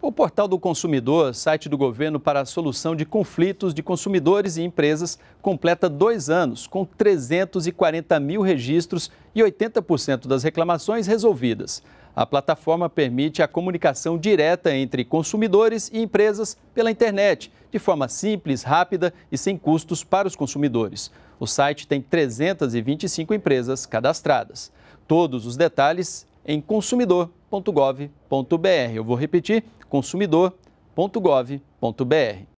O Portal do Consumidor, site do governo para a solução de conflitos de consumidores e empresas, completa dois anos, com 340 mil registros e 80% das reclamações resolvidas. A plataforma permite a comunicação direta entre consumidores e empresas pela internet, de forma simples, rápida e sem custos para os consumidores. O site tem 325 empresas cadastradas. Todos os detalhes em Consumidor consumidor.gov.br. Eu vou repetir: consumidor.gov.br.